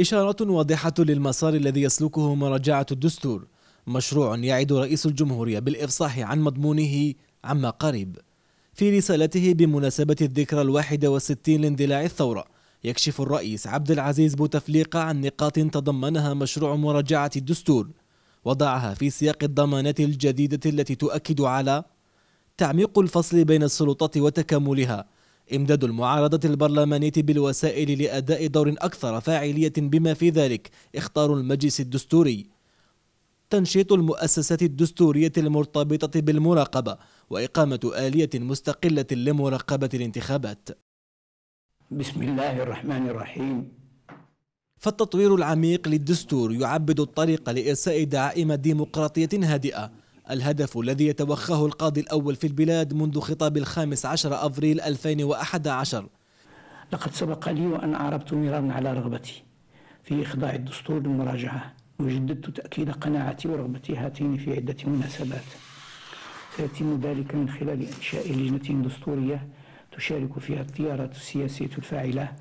إشارات واضحة للمسار الذي يسلكه مراجعة الدستور مشروع يعد رئيس الجمهورية بالإفصاح عن مضمونه عما قريب في رسالته بمناسبة الذكرى الواحدة والستين لاندلاع الثورة يكشف الرئيس عبد العزيز بوتفليقة عن نقاط تضمنها مشروع مراجعة الدستور وضعها في سياق الضمانات الجديدة التي تؤكد على تعميق الفصل بين السلطات وتكاملها إمداد المعارضة البرلمانية بالوسائل لأداء دور أكثر فاعلية بما في ذلك إختار المجلس الدستوري تنشيط المؤسسات الدستورية المرتبطة بالمراقبة وإقامة آلية مستقلة لمراقبة الانتخابات بسم الله الرحمن الرحيم فالتطوير العميق للدستور يعبد الطريق لإرساء دعائم ديمقراطية هادئة الهدف الذي يتوخاه القاضي الأول في البلاد منذ خطاب الخامس عشر أفريل 2011 لقد سبق لي وأن أعربت مرارا على رغبتي في إخضاع الدستور للمراجعة وجددت تأكيد قناعتي ورغبتي هاتين في عدة مناسبات سيتم ذلك من خلال إنشاء لجنة دستورية تشارك فيها التيارات السياسية الفاعلة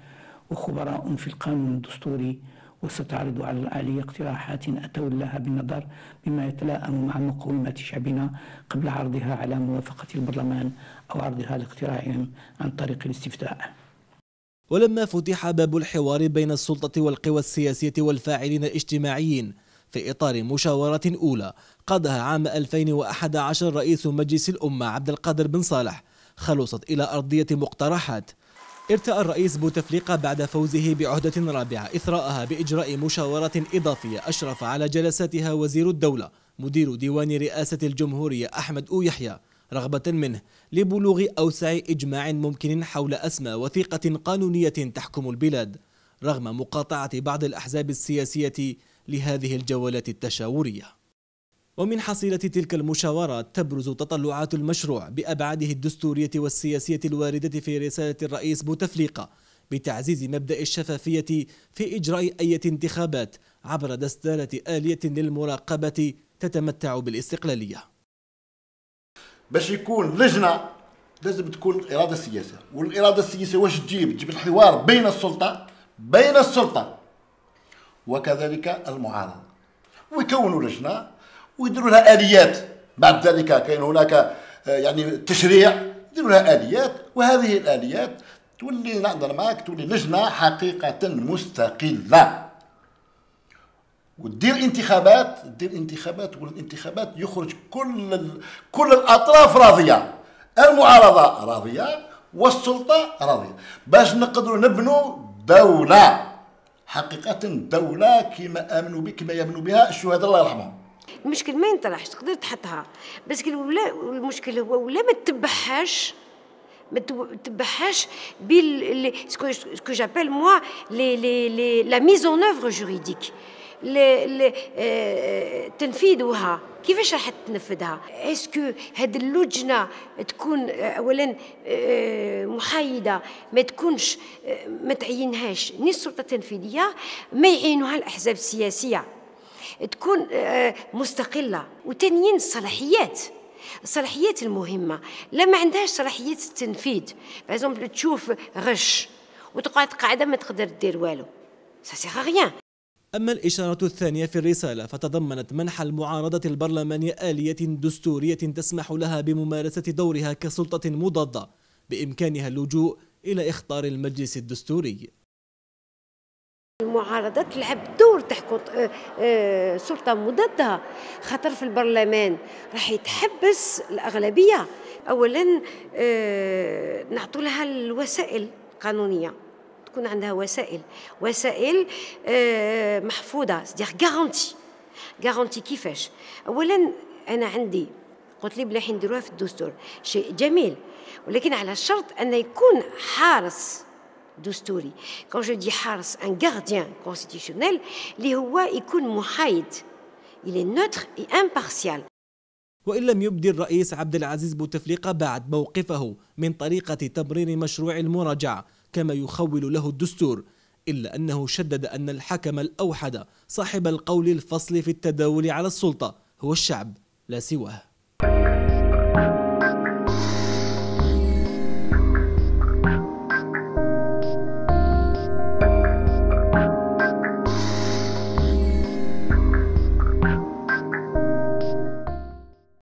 وخبراء في القانون الدستوري وستعرض على الآلية اقتراحات أتولاها بالنظر بما يتلائم مع مقومات شعبنا قبل عرضها على موافقة البرلمان أو عرضها لاقتراعهم عن طريق الاستفتاء ولما فتح باب الحوار بين السلطة والقوى السياسية والفاعلين الاجتماعيين في إطار مشاورة أولى قادها عام 2011 رئيس مجلس الأمة عبد القادر بن صالح خلصت إلى أرضية مقترحات ارتأى الرئيس بوتفليقة بعد فوزه بعهدة رابعة إثراءها بإجراء مشاورة إضافية أشرف على جلساتها وزير الدولة مدير ديوان رئاسة الجمهورية أحمد أو يحيى رغبة منه لبلوغ أوسع إجماع ممكن حول أسمى وثيقة قانونية تحكم البلاد رغم مقاطعة بعض الأحزاب السياسية لهذه الجولات التشاورية ومن حصيلة تلك المشاورات تبرز تطلعات المشروع بأبعاده الدستورية والسياسية الواردة في رسالة الرئيس بوتفليقة بتعزيز مبدأ الشفافية في إجراء أي انتخابات عبر دستالة آلية للمراقبة تتمتع بالاستقلالية باش يكون لجنة لازم تكون إرادة سياسة والإرادة السياسية واش تجيب تجيب الحوار بين السلطة بين السلطة وكذلك المعارضة ويكونوا لجنة ويديروا لها اليات بعد ذلك كاين هناك آه، يعني تشريع يديروا لها اليات وهذه الاليات تولي نقدر معاك تولي لجنه حقيقه مستقله ودير انتخابات دير انتخابات والانتخابات يخرج كل ال... كل الاطراف راضيه المعارضه راضيه والسلطه راضيه باش نقدروا نبنوا دوله حقيقه دوله كما امنوا بك كما يمنوا بها الشهداء الله يرحمهم المشكل ما ينطرحش تقدر تحطها بس ولا المشكل هو ولا ما تتبعهاش ما تتبعهاش بال سكو سكو جابيل موا لي لي لي لا ميز اون اوفر جوريديك تنفيذها كيفاش راح تنفذها اسكو هاد اللجنه تكون آه، اولا آه، محايده ما تكونش آه، ما تعينهاش ني السلطه التنفيذيه ما يعينوها الاحزاب السياسيه تكون آه، مستقله وتانيين الصلاحيات الصلاحيات المهمه لا ما عندهاش صلاحيات التنفيذ باغ تشوف غش وتقعد قاعده ما تقدر تدير والو سا غيان أما الإشارة الثانية في الرسالة فتضمنت منح المعارضة البرلمانية آلية دستورية تسمح لها بممارسة دورها كسلطة مضادة بإمكانها اللجوء إلى إخطار المجلس الدستوري المعارضة تلعب دور تحكم آه، آه، سلطة مضادة خاطر في البرلمان راح يتحبس الأغلبية أولا آه، نعطوا لها الوسائل القانونية تكون عندها وسائل وسائل محفوظة صديق جارانتي جارانتي كيفاش أولا أنا عندي قلت لي بلي نديروها في الدستور شيء جميل ولكن على شرط أن يكون حارس دستوري كون جو دي حارس ان غارديان كونستيتيسيونيل اللي هو يكون محايد il est neutre et impartial وإن لم يبدي الرئيس عبد العزيز بوتفليقة بعد موقفه من طريقة تمرير مشروع المراجعة كما يخول له الدستور إلا أنه شدد أن الحكم الأوحد صاحب القول الفصل في التداول على السلطة هو الشعب لا سواه